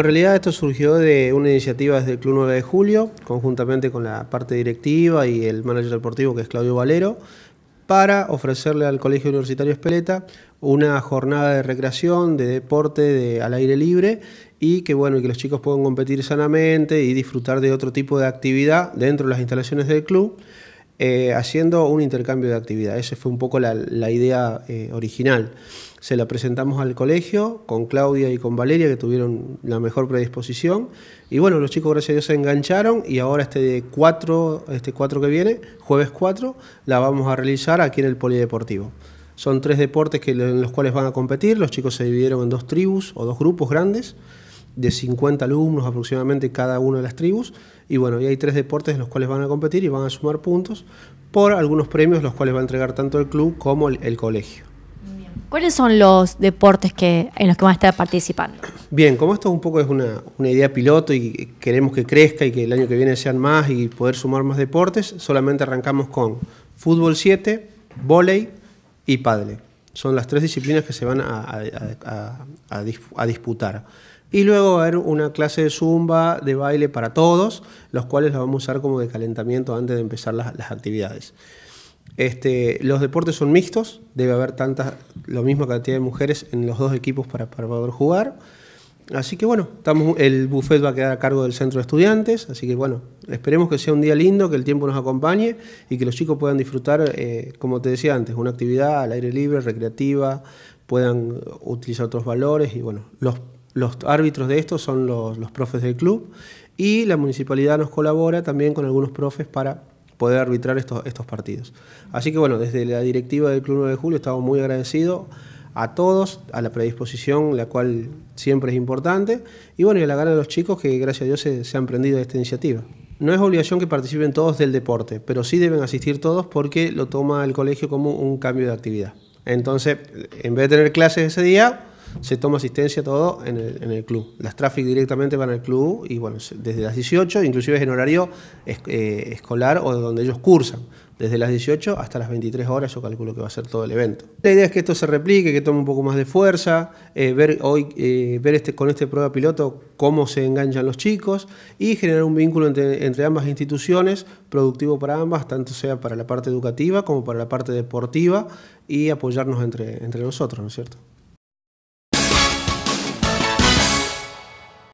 En realidad esto surgió de una iniciativa desde el Club 9 de Julio, conjuntamente con la parte directiva y el manager deportivo que es Claudio Valero, para ofrecerle al Colegio Universitario Espeleta una jornada de recreación, de deporte de, al aire libre y que bueno, que los chicos puedan competir sanamente y disfrutar de otro tipo de actividad dentro de las instalaciones del club. Eh, haciendo un intercambio de actividad, Esa fue un poco la, idea eh, original. Se la presentamos al colegio con Claudia y con Valeria, que tuvieron la mejor predisposición. Y bueno, los chicos, gracias a Dios, se engancharon y ahora este 4, este que viene, jueves 4, la vamos a realizar aquí en el Polideportivo. Son tres deportes en los cuales van a competir. Los chicos se dividieron en dos tribus o dos grupos grandes, de 50 alumnos aproximadamente cada una de las tribus y bueno, y hay tres deportes en los cuales van a competir y van a sumar puntos por algunos premios los cuales va a entregar tanto el club como el, colegio. ¿Cuáles son los deportes que, en los que van a estar participando? Bien, como esto un poco es una, idea piloto y queremos que crezca y que el año que viene sean más y poder sumar más deportes, solamente arrancamos con fútbol 7, vóley y padre. Son las tres disciplinas que se van a, disputar. Y luego va a haber una clase de zumba, de baile para todos, los cuales la vamos a usar como de calentamiento antes de empezar las, actividades. Este, los deportes son mixtos, debe haber tantas, la misma cantidad de mujeres en los dos equipos para poder jugar. Así que bueno, el buffet va a quedar a cargo del centro de estudiantes, así que bueno, esperemos que sea un día lindo, que el tiempo nos acompañe y que los chicos puedan disfrutar, eh, como te decía antes, una actividad al aire libre, recreativa, puedan utilizar otros valores y bueno, los, árbitros de esto son los, profes del club y la municipalidad nos colabora también con algunos profes para poder arbitrar estos, estos partidos. Así que bueno, desde la directiva del Club 9 de Julio estamos muy agradecidos a todos, a la predisposición, la cual siempre es importante, y bueno, y a la gana de los chicos que gracias a Dios se, han prendido a esta iniciativa. No es obligación que participen todos del deporte, pero sí deben asistir todos porque lo toma el colegio como un cambio de actividad. Entonces, en vez de tener clases ese día, se toma asistencia todo en el, club. Las traffic directamente van al club y bueno, desde las 18, inclusive es en horario eh, escolar o donde ellos cursan. Desde las 18 hasta las 23 horas yo calculo que va a ser todo el evento. La idea es que esto se replique, que tome un poco más de fuerza, eh, ver hoy eh, ver este, con este prueba piloto cómo se enganchan los chicos y generar un vínculo entre, entre ambas instituciones, productivo para ambas, tanto sea para la parte educativa como para la parte deportiva y apoyarnos entre, entre nosotros, ¿no es cierto?